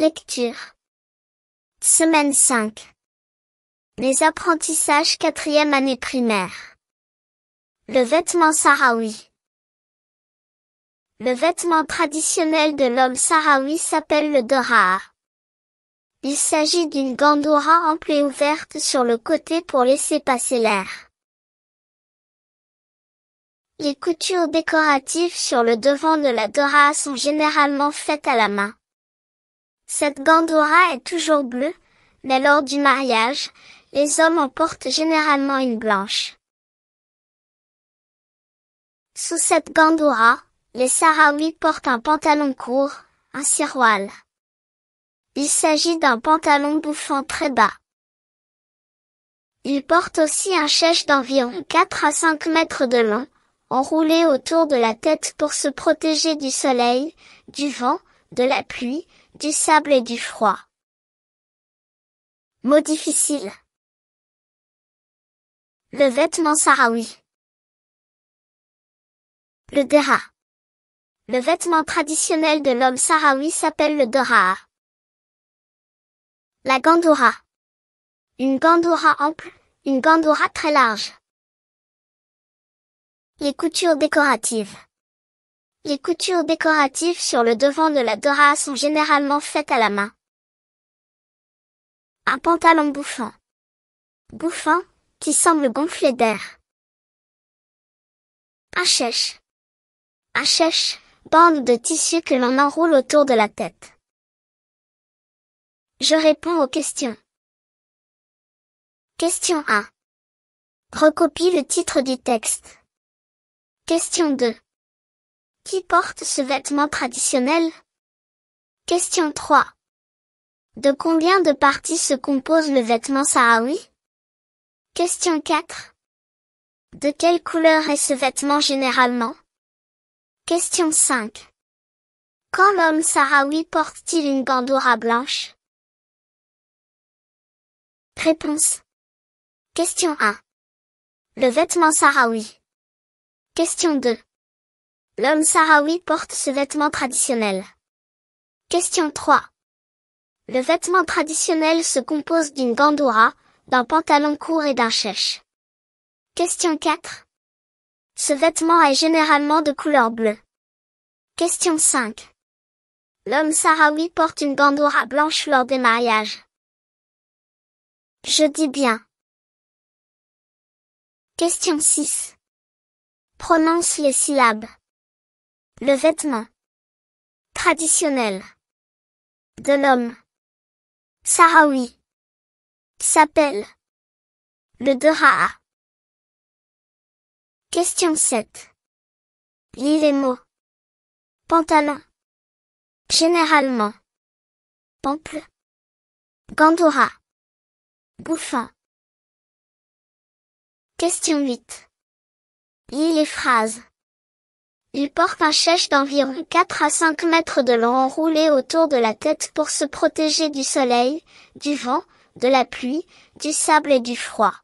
Lecture. Semaine 5. Les apprentissages quatrième année primaire. Le vêtement sahraoui. Le vêtement traditionnel de l'homme sahraoui s'appelle le doraa. Il s'agit d'une gandoura et ouverte sur le côté pour laisser passer l'air. Les coutures décoratives sur le devant de la dora sont généralement faites à la main. Cette gandoura est toujours bleue, mais lors du mariage, les hommes en portent généralement une blanche. Sous cette gandoura, les Sahraouis portent un pantalon court, un sirwal. Il s'agit d'un pantalon bouffant très bas. Ils portent aussi un chèche d'environ 4 à 5 mètres de long, enroulé autour de la tête pour se protéger du soleil, du vent, de la pluie, du sable et du froid. Mot difficile. Le vêtement sahraoui. Le dera. Le vêtement traditionnel de l'homme sahraoui s'appelle le doraa. La gandoura. Une gandoura ample, une gandoura très large. Les coutures décoratives. Les coutures décoratives sur le devant de la dora sont généralement faites à la main. Un pantalon bouffant. Bouffant, qui semble gonflé d'air. Un chèche. Un chèche, bande de tissu que l'on enroule autour de la tête. Je réponds aux questions. Question 1. Recopie le titre du texte. Question 2. Qui porte ce vêtement traditionnel Question 3. De combien de parties se compose le vêtement sahraoui Question 4. De quelle couleur est ce vêtement généralement Question 5. Quand l'homme sahraoui porte-t-il une gandoura blanche Réponse. Question 1. Le vêtement sahraoui. Question 2 l'homme saraoui porte ce vêtement traditionnel. Question 3. Le vêtement traditionnel se compose d'une gandoura, d'un pantalon court et d'un chèche. Question 4. Ce vêtement est généralement de couleur bleue. Question 5. L'homme saraoui porte une gandoura blanche lors des mariages. Je dis bien. Question 6. Prononce les syllabes. Le vêtement. Traditionnel. De l'homme. Sahraoui. S'appelle. Le Doraa. Question 7. Lis les mots. Pantalon. Généralement. Pample. Gandora. Bouffin. Question 8. Lis les phrases. Il porte un chèche d'environ 4 à 5 mètres de long enroulé autour de la tête pour se protéger du soleil, du vent, de la pluie, du sable et du froid.